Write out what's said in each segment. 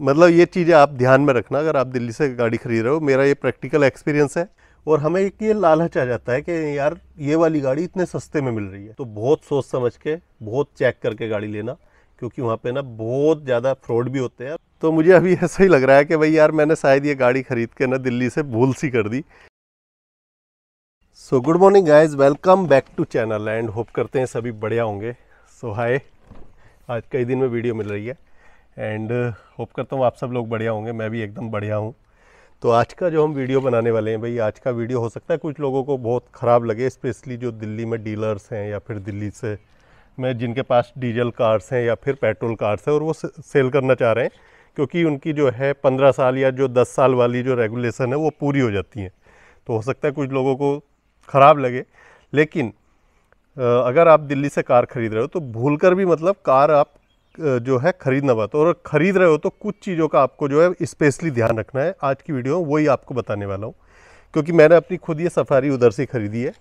मतलब ये चीज़ें आप ध्यान में रखना अगर आप दिल्ली से गाड़ी खरीद रहे हो मेरा ये प्रैक्टिकल एक्सपीरियंस है और हमें एक ये लालच आ जाता है कि यार ये वाली गाड़ी इतने सस्ते में मिल रही है तो बहुत सोच समझ के बहुत चेक करके गाड़ी लेना क्योंकि वहाँ पे ना बहुत ज़्यादा फ्रॉड भी होते हैं तो मुझे अभी ऐसा ही लग रहा है कि भाई यार मैंने शायद ये गाड़ी ख़रीद के ना दिल्ली से भूल सी कर दी so good morning guys welcome back to channel and hope करते हैं सभी बढ़िया होंगे सो हाय आज कई दिन में वीडियो मिल रही है एंड होप uh, करता हूँ आप सब लोग बढ़िया होंगे मैं भी एकदम बढ़िया हूँ तो आज का जो हम वीडियो बनाने वाले हैं भाई आज का वीडियो हो सकता है कुछ लोगों को बहुत ख़राब लगे स्पेशली जो दिल्ली में डीलर्स हैं या फिर दिल्ली से मैं जिनके पास डीजल कार्स हैं या फिर पेट्रोल कार्स हैं और वो सेल करना चाह रहे हैं क्योंकि उनकी जो है पंद्रह साल या जो दस साल वाली जो रेगुलेशन है वो पूरी हो जाती हैं तो हो सकता है कुछ लोगों को ख़राब लगे लेकिन अगर आप दिल्ली से कार ख़रीद रहे हो तो भूल कर भी मतलब कार आप जो है खरीदना बात और ख़रीद रहे हो तो कुछ चीज़ों का आपको जो है स्पेशली ध्यान रखना है आज की वीडियो में वही आपको बताने वाला हूँ क्योंकि मैंने अपनी खुद ये सफारी उधर से ख़रीदी है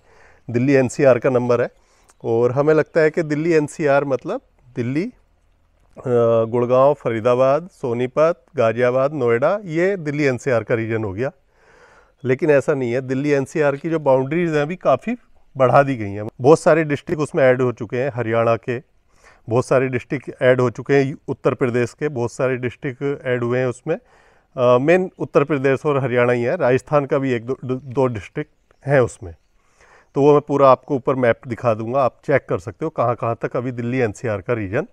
दिल्ली एन का नंबर है और हमें लगता है कि दिल्ली एन मतलब दिल्ली गुड़गांव फरीदाबाद सोनीपत गाज़ियाबाद नोएडा ये दिल्ली एन का रीजन हो गया लेकिन ऐसा नहीं है दिल्ली एन की जो बाउंड्रीज़ हैं अभी काफ़ी बढ़ा दी गई हैं बहुत सारे डिस्ट्रिक्ट उसमें ऐड हो चुके हैं हरियाणा के बहुत सारे डिस्ट्रिक्ट ऐड हो चुके हैं उत्तर प्रदेश के बहुत सारे डिस्ट्रिक्ट ऐड हुए हैं उसमें मेन उत्तर प्रदेश और हरियाणा ही है राजस्थान का भी एक दो, दो डिस्ट्रिक्ट हैं उसमें तो वो मैं पूरा आपको ऊपर मैप दिखा दूंगा आप चेक कर सकते हो कहाँ कहाँ तक अभी दिल्ली एन का रीजन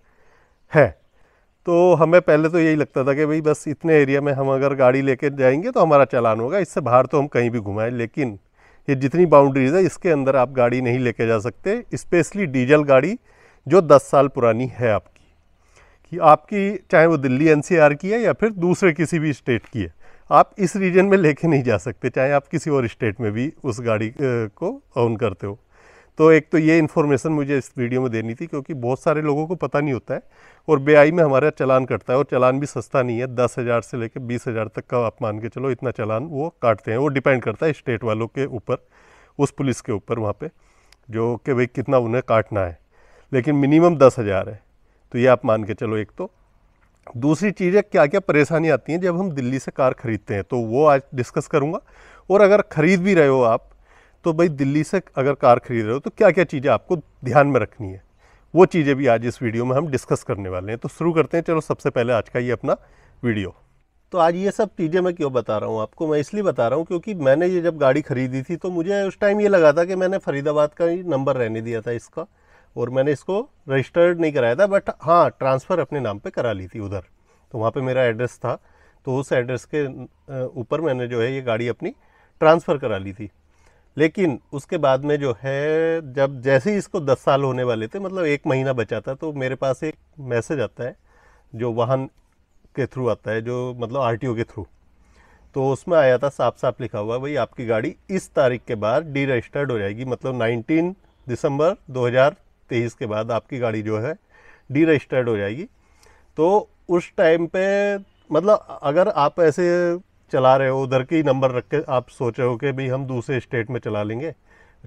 है तो हमें पहले तो यही लगता था कि भाई बस इतने एरिया में हम अगर गाड़ी लेके जाएंगे तो हमारा चलान होगा इससे बाहर तो हम कहीं भी घुमाएं लेकिन ये जितनी बाउंड्रीज है इसके अंदर आप गाड़ी नहीं लेके जा सकते स्पेशली डीजल गाड़ी जो 10 साल पुरानी है आपकी कि आपकी चाहे वो दिल्ली एनसीआर की है या फिर दूसरे किसी भी स्टेट की है आप इस रीजन में लेके नहीं जा सकते चाहे आप किसी और स्टेट में भी उस गाड़ी को ऑन करते हो तो एक तो ये इन्फॉर्मेशन मुझे इस वीडियो में देनी थी क्योंकि बहुत सारे लोगों को पता नहीं होता है और बेआई में हमारा चलान कटता है और चलान भी सस्ता नहीं है दस हज़ार से लेकर बीस हज़ार तक का आप मान के चलो इतना चलान वो काटते हैं वो डिपेंड करता है स्टेट वालों के ऊपर उस पुलिस के ऊपर वहाँ पर जो कि भाई कितना उन्हें काटना है लेकिन मिनिमम दस हज़ार है तो ये आप मान के चलो एक तो दूसरी चीज़ है क्या क्या परेशानी आती हैं जब हम दिल्ली से कार ख़रीदते हैं तो वो आज डिस्कस करूँगा और अगर ख़रीद भी रहे हो आप तो भाई दिल्ली से अगर कार खरीद रहे हो तो क्या क्या चीज़ें आपको ध्यान में रखनी है वो चीज़ें भी आज इस वीडियो में हम डिस्कस करने वाले हैं तो शुरू करते हैं चलो सबसे पहले आज का ये अपना वीडियो तो आज ये सब चीज़ें मैं क्यों बता रहा हूँ आपको मैं इसलिए बता रहा हूँ क्योंकि मैंने ये जब गाड़ी खरीदी थी तो मुझे उस टाइम ये लगा था कि मैंने फरीदाबाद का ही नंबर रहने दिया था इसका और मैंने इसको रजिस्टर्ड नहीं कराया था बट हाँ ट्रांसफ़र अपने नाम पे करा ली थी उधर तो वहाँ पे मेरा एड्रेस था तो उस एड्रेस के ऊपर मैंने जो है ये गाड़ी अपनी ट्रांसफ़र करा ली थी लेकिन उसके बाद में जो है जब जैसे ही इसको दस साल होने वाले थे मतलब एक महीना बचा था तो मेरे पास एक मैसेज आता है जो वाहन के थ्रू आता है जो मतलब आर के थ्रू तो उसमें आया था साफ साफ लिखा हुआ भाई आपकी गाड़ी इस तारीख के बाद डी रजिस्टर्ड हो जाएगी मतलब 19 दिसंबर तेईस के बाद आपकी गाड़ी जो है डी रजिस्टर्ड हो जाएगी तो उस टाइम पे मतलब अगर आप ऐसे चला रहे हो उधर के ही नंबर रख के आप सोच रहे हो कि भाई हम दूसरे स्टेट में चला लेंगे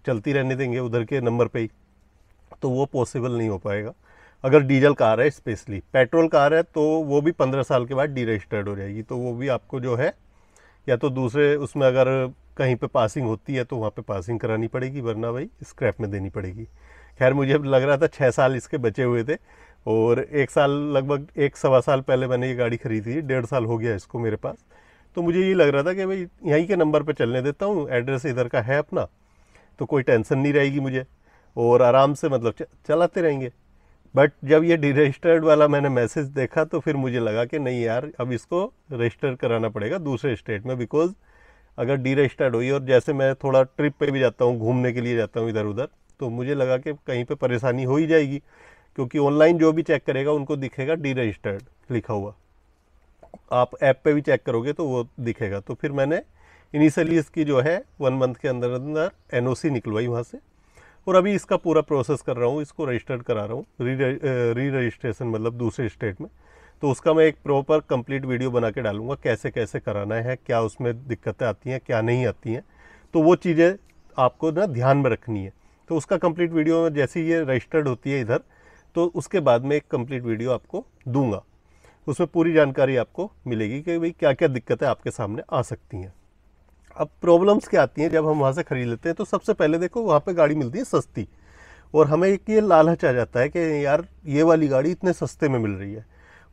चलती रहने देंगे उधर के नंबर पे ही तो वो पॉसिबल नहीं हो पाएगा अगर डीजल कार है स्पेशली पेट्रोल कार है तो वो भी पंद्रह साल के बाद डी रजिस्टर्ड हो जाएगी तो वो भी आपको जो है या तो दूसरे उसमें अगर कहीं पे पासिंग होती है तो वहाँ पे पासिंग करानी पड़ेगी वरना भाई स्क्रैप में देनी पड़ेगी खैर मुझे लग रहा था छः साल इसके बचे हुए थे और एक साल लगभग एक सवा साल पहले मैंने ये गाड़ी खरीदी थी डेढ़ साल हो गया इसको मेरे पास तो मुझे ये लग रहा था कि भाई यहीं के नंबर पर चलने देता हूँ एड्रेस इधर का है अपना तो कोई टेंशन नहीं रहेगी मुझे और आराम से मतलब चलाते रहेंगे बट जब ये डी रजिस्टर्ड वाला मैंने मैसेज देखा तो फिर मुझे लगा कि नहीं यार अब इसको रजिस्टर कराना पड़ेगा दूसरे स्टेट में बिकॉज़ अगर डी रजिस्टर्ड हुई और जैसे मैं थोड़ा ट्रिप पे भी जाता हूँ घूमने के लिए जाता हूँ इधर उधर तो मुझे लगा कि कहीं पे परेशानी हो ही जाएगी क्योंकि ऑनलाइन जो भी चेक करेगा उनको दिखेगा डी रजिस्टर्ड लिखा हुआ आप ऐप पे भी चेक करोगे तो वो दिखेगा तो फिर मैंने इनिशियली इसकी जो है वन मंथ के अंदर अंदर एन निकलवाई वहाँ से और अभी इसका पूरा प्रोसेस कर रहा हूँ इसको रजिस्टर्ड करा रहा हूँ री रजिस्ट्रेशन मतलब दूसरे स्टेट में तो उसका मैं एक प्रॉपर कंप्लीट वीडियो बना के डालूंगा कैसे कैसे कराना है क्या उसमें दिक्कतें आती हैं क्या नहीं आती हैं तो वो चीज़ें आपको ना ध्यान में रखनी है तो उसका कंप्लीट वीडियो जैसे ही ये रजिस्टर्ड होती है इधर तो उसके बाद में एक कंप्लीट वीडियो आपको दूंगा उसमें पूरी जानकारी आपको मिलेगी कि भाई क्या क्या दिक्कतें आपके सामने आ सकती हैं अब प्रॉब्लम्स क्या आती हैं जब हम वहाँ से ख़रीद लेते हैं तो सबसे पहले देखो वहाँ पर गाड़ी मिलती है सस्ती और हमें एक ये लालच आ जाता है कि यार ये वाली गाड़ी इतने सस्ते में मिल रही है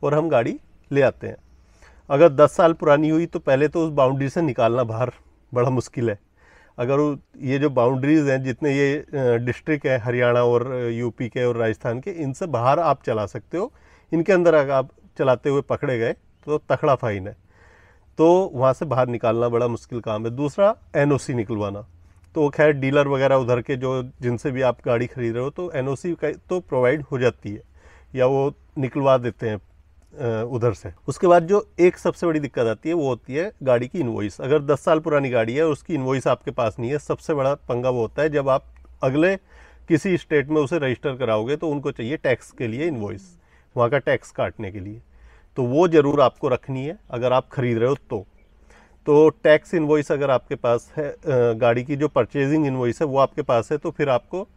और हम गाड़ी ले आते हैं अगर 10 साल पुरानी हुई तो पहले तो उस बाउंड्री से निकालना बाहर बड़ा मुश्किल है अगर ये जो बाउंड्रीज़ हैं जितने ये डिस्ट्रिक्ट हैं हरियाणा और यूपी के और राजस्थान के इनसे बाहर आप चला सकते हो इनके अंदर अगर आप चलाते हुए पकड़े गए तो तखड़ा फाइन है तो वहाँ से बाहर निकालना बड़ा मुश्किल काम है दूसरा एन निकलवाना तो खैर डीलर वगैरह उधर के जो जिनसे भी आप गाड़ी खरीद रहे हो तो एन का तो प्रोवाइड हो जाती है या वो निकलवा देते हैं उधर से उसके बाद जो एक सबसे बड़ी दिक्कत आती है वो होती है गाड़ी की इन्वॉइस अगर 10 साल पुरानी गाड़ी है उसकी इन्वॉइस आपके पास नहीं है सबसे बड़ा पंगा वो होता है जब आप अगले किसी स्टेट में उसे रजिस्टर कराओगे तो उनको चाहिए टैक्स के लिए इन्वॉइस वहाँ का टैक्स काटने के लिए तो वो ज़रूर आपको रखनी है अगर आप ख़रीद रहे हो तो तो टैक्स इन्वॉइस अगर आपके पास है गाड़ी की जो परचेजिंग इन्वॉइस है वो आपके पास है तो फिर आपको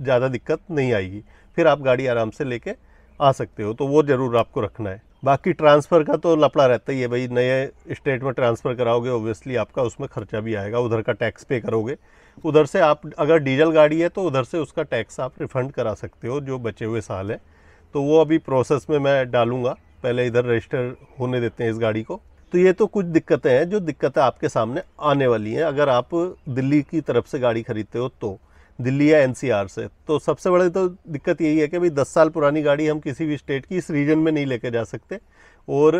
ज़्यादा दिक्कत नहीं आएगी फिर आप गाड़ी आराम से लेके आ सकते हो तो वो ज़रूर आपको रखना है बाकी ट्रांसफ़र का तो लपड़ा रहता ही है भाई नए स्टेट में ट्रांसफ़र कराओगे ओबियसली आपका उसमें खर्चा भी आएगा उधर का टैक्स पे करोगे उधर से आप अगर डीजल गाड़ी है तो उधर से उसका टैक्स आप रिफ़ंड करा सकते हो जो बचे हुए साल है तो वो अभी प्रोसेस में मैं डालूंगा पहले इधर रजिस्टर होने देते हैं इस गाड़ी को तो ये तो कुछ दिक्कतें हैं जो दिक्कतें आपके सामने आने वाली हैं अगर आप दिल्ली की तरफ से गाड़ी खरीदते हो तो दिल्ली या एनसीआर से तो सबसे बड़ी तो दिक्कत यही है कि भाई दस साल पुरानी गाड़ी हम किसी भी स्टेट की इस रीजन में नहीं लेके जा सकते और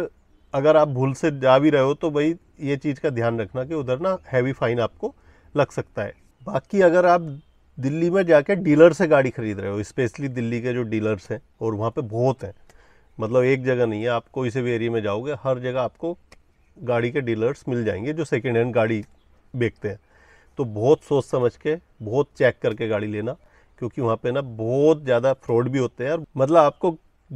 अगर आप भूल से जा भी रहे हो तो भाई ये चीज़ का ध्यान रखना कि उधर ना हैवी फाइन आपको लग सकता है बाकी अगर आप दिल्ली में जाके डीलर से गाड़ी खरीद रहे हो स्पेशली दिल्ली के जो डीलर्स हैं और वहाँ पे बहुत हैं मतलब एक जगह नहीं है आप कोई से भी एरिया में जाओगे हर जगह आपको गाड़ी के डीलर्स मिल जाएंगे जो सेकेंड हैंड गाड़ी बेचते हैं तो बहुत सोच समझ के बहुत चेक करके गाड़ी लेना क्योंकि वहाँ पे ना बहुत ज़्यादा फ्रॉड भी होते हैं और मतलब आपको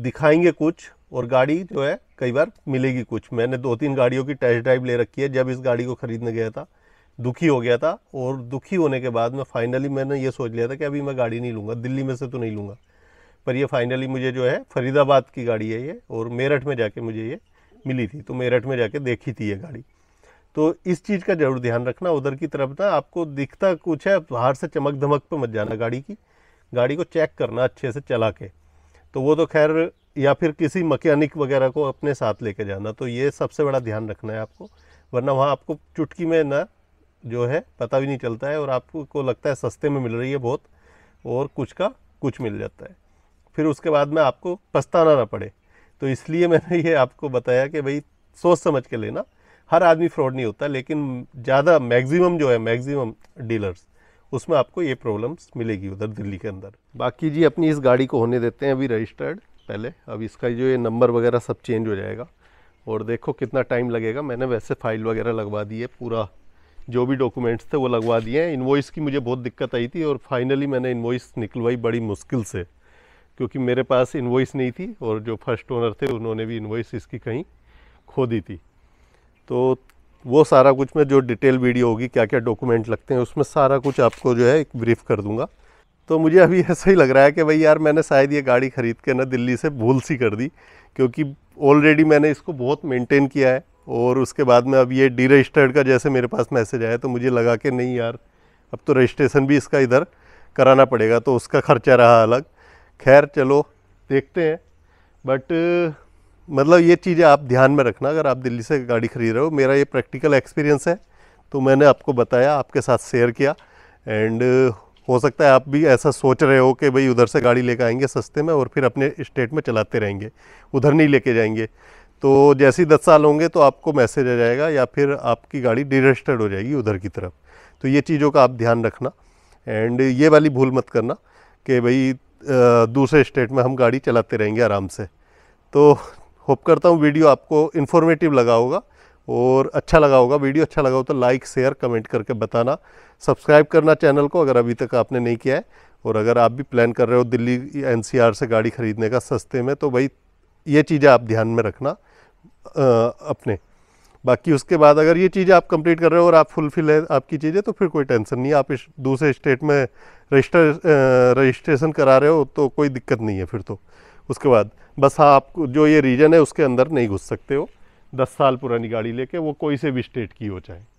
दिखाएंगे कुछ और गाड़ी जो है कई बार मिलेगी कुछ मैंने दो तीन गाड़ियों की टेस्ट ड्राइव ले रखी है जब इस गाड़ी को ख़रीदने गया था दुखी हो गया था और दुखी होने के बाद मैं फाइनली मैंने ये सोच लिया था कि अभी मैं गाड़ी नहीं लूँगा दिल्ली में से तो नहीं लूँगा पर ये फाइनली मुझे जो है फरीदाबाद की गाड़ी है ये और मेरठ में जाके मुझे ये मिली थी तो मेरठ में जाके देखी थी ये गाड़ी तो इस चीज़ का जरूर ध्यान रखना उधर की तरफ ना आपको दिखता कुछ है बाहर तो से चमक धमक पे मत जाना गाड़ी की गाड़ी को चेक करना अच्छे से चला के तो वो तो खैर या फिर किसी मकैनिक वगैरह को अपने साथ लेके जाना तो ये सबसे बड़ा ध्यान रखना है आपको वरना वहाँ आपको चुटकी में ना जो है पता भी नहीं चलता है और आपको लगता है सस्ते में मिल रही है बहुत और कुछ का कुछ मिल जाता है फिर उसके बाद में आपको पछताना ना पड़े तो इसलिए मैंने ये आपको बताया कि भाई सोच समझ के लेना हर आदमी फ्रॉड नहीं होता लेकिन ज़्यादा मैक्सिमम जो है मैक्सिमम डीलर्स उसमें आपको ये प्रॉब्लम्स मिलेगी उधर दिल्ली के अंदर बाकी जी अपनी इस गाड़ी को होने देते हैं अभी रजिस्टर्ड पहले अब इसका जो ये नंबर वगैरह सब चेंज हो जाएगा और देखो कितना टाइम लगेगा मैंने वैसे फ़ाइल वगैरह लगवा दी है पूरा जो भी डॉक्यूमेंट्स थे वो लगवा दिए हैं इन्वॉइस की मुझे बहुत दिक्कत आई थी और फाइनली मैंने इन्वॉइस निकलवाई बड़ी मुश्किल से क्योंकि मेरे पास इन्वॉइस नहीं थी और जो फर्स्ट ओनर थे उन्होंने भी इन्वॉइस इसकी कहीं खो दी थी तो वो सारा कुछ मैं जो डिटेल वीडियो होगी क्या क्या डॉक्यूमेंट लगते हैं उसमें सारा कुछ आपको जो है एक ब्रीफ कर दूंगा तो मुझे अभी ऐसा ही लग रहा है कि भाई यार मैंने शायद ये गाड़ी ख़रीद के ना दिल्ली से भूल सी कर दी क्योंकि ऑलरेडी मैंने इसको बहुत मेंटेन किया है और उसके बाद में अब ये डी रजिस्टर्ड का जैसे मेरे पास मैसेज आया तो मुझे लगा कि नहीं यार अब तो रजिस्ट्रेशन भी इसका इधर कराना पड़ेगा तो उसका खर्चा रहा अलग खैर चलो देखते हैं बट मतलब ये चीज़ें आप ध्यान में रखना अगर आप दिल्ली से गाड़ी खरीद रहे हो मेरा ये प्रैक्टिकल एक्सपीरियंस है तो मैंने आपको बताया आपके साथ शेयर किया एंड हो सकता है आप भी ऐसा सोच रहे हो कि भाई उधर से गाड़ी लेकर आएंगे सस्ते में और फिर अपने स्टेट में चलाते रहेंगे उधर नहीं लेके जाएंगे तो जैसे ही दस साल होंगे तो आपको मैसेज आ जाएगा या फिर आपकी गाड़ी डिरजिस्टर्ड हो जाएगी उधर की तरफ तो ये चीज़ों का आप ध्यान रखना एंड ये वाली भूल मत करना कि भाई दूसरे स्टेट में हम गाड़ी चलाते रहेंगे आराम से तो होप करता हूँ वीडियो आपको इन्फॉर्मेटिव लगा होगा और अच्छा लगा होगा वीडियो अच्छा लगा हो तो लाइक शेयर कमेंट करके बताना सब्सक्राइब करना चैनल को अगर अभी तक आपने नहीं किया है और अगर आप भी प्लान कर रहे हो दिल्ली एनसीआर से गाड़ी ख़रीदने का सस्ते में तो भाई ये चीज़ें आप ध्यान में रखना आ, अपने बाकी उसके बाद अगर ये चीज़ें आप कंप्लीट कर रहे हो और आप फुलफिल है आपकी चीज़ें तो फिर कोई टेंशन नहीं है आप इस दूसरे स्टेट में रजिस्टर रजिस्ट्रेशन करा रहे हो तो कोई दिक्कत नहीं है फिर तो उसके बाद बस हाँ आप जो ये रीजन है उसके अंदर नहीं घुस सकते हो दस साल पुरानी गाड़ी लेके वो कोई से भी स्टेट की हो चाहे